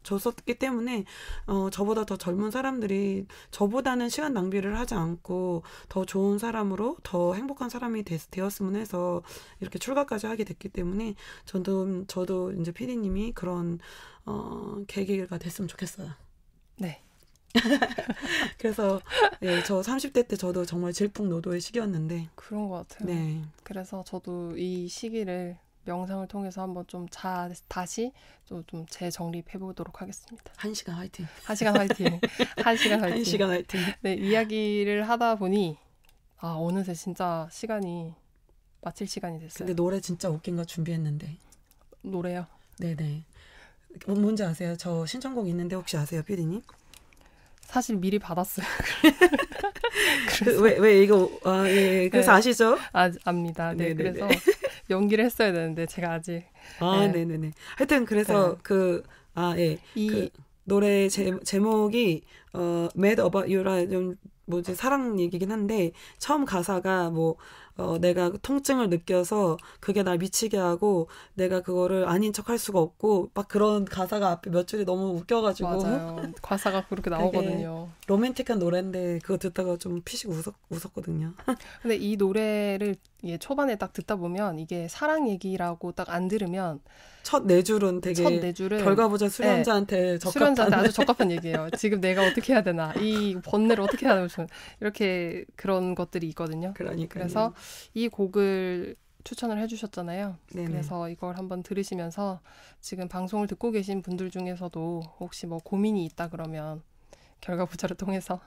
음. 때문에 어, 저보다 더 젊은 사람들이 저보다는 시간 낭비를 하지 않고 더 좋은 사람으로 더 행복한 사람이 되, 었으면 해서 이렇게 출가까지 하게 됐기 때문에 저도 저도 이제 피디님이 그런 어, 계기가 됐으면 좋겠어요. 네. 그래서 네, 저 30대 때 저도 정말 질풍노도의 시기였는데 그런 것 같아요. 네. 그래서 저도 이 시기를 명상을 통해서 한번 좀 자, 다시 좀, 좀 재정립해 보도록 하겠습니다. 한 시간 화이팅. 한 시간 화이팅. 한 시간 화이팅. 한 시간 화이팅. 네, 이야기를 하다 보니 아, 어느새 진짜 시간이 마칠 시간이 됐어요. 근데 노래 진짜 웃긴 거 준비했는데. 노래요? 네네. 뭔지 아세요? 저 신청곡 있는데 혹시 아세요, 피디님? 사실 미리 받았어요. 그래서 왜, 왜 이거 아, 예, 예. 네. 그래서 네. 아시죠? 아, 압니다. 네, 네네네. 그래서 연기를 했어야 되는데 제가 아직 아, 네, 네, 네. 하여튼 그래서 네. 그아 예. 이그 노래 제, 제목이 어 Mad About You라 좀 뭐지 사랑 얘기긴 한데 처음 가사가 뭐 어, 내가 통증을 느껴서 그게 날 미치게 하고 내가 그거를 아닌 척 할 수가 없고 막 그런 가사가 앞에 몇 줄이 너무 웃겨가지고 맞아요. 가사가 그렇게 나오거든요. 로맨틱한 노래인데 그거 듣다가 좀 피식 웃었, 웃었거든요. 근데 이 노래를 예, 초반에 딱 듣다 보면 이게 사랑 얘기라고 딱 안 들으면 첫 네 줄은 되게 첫네 줄은 결과보자 네. 수련자한테 네, 적합한 수련자한테 아주 적합한 얘기예요. 지금 내가 어떻게 해야 되나 이 번뇌를 어떻게 해야 되나 이렇게 그런 것들이 있거든요. 그러니까 그래서 이 곡을 추천을 해주셨잖아요. 네네. 그래서 이걸 한번 들으시면서 지금 방송을 듣고 계신 분들 중에서도 혹시 뭐 고민이 있다 그러면 결과 부자를 통해서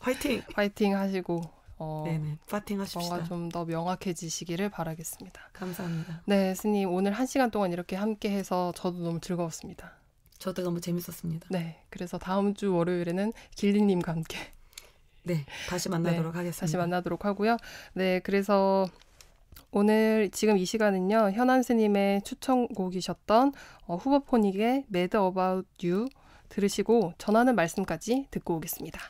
화이팅! 화이팅 하시고 어, 파팅 하십시다. 뭔가 좀 더 명확해지시기를 바라겠습니다. 감사합니다. 네, 스님 오늘 한 시간 동안 이렇게 함께해서 저도 너무 즐거웠습니다. 저도 너무 재밌었습니다. 네, 그래서 다음 주 월요일에는 길리님과 함께 네, 다시 네, 만나도록 네, 하겠습니다. 다시 만나도록 하고요. 네, 그래서 오늘 지금 이 시간은요 현안 스님의 추천곡이셨던 어, 후버포닉의 Mad About You 들으시고 전하는 말씀까지 듣고 오겠습니다.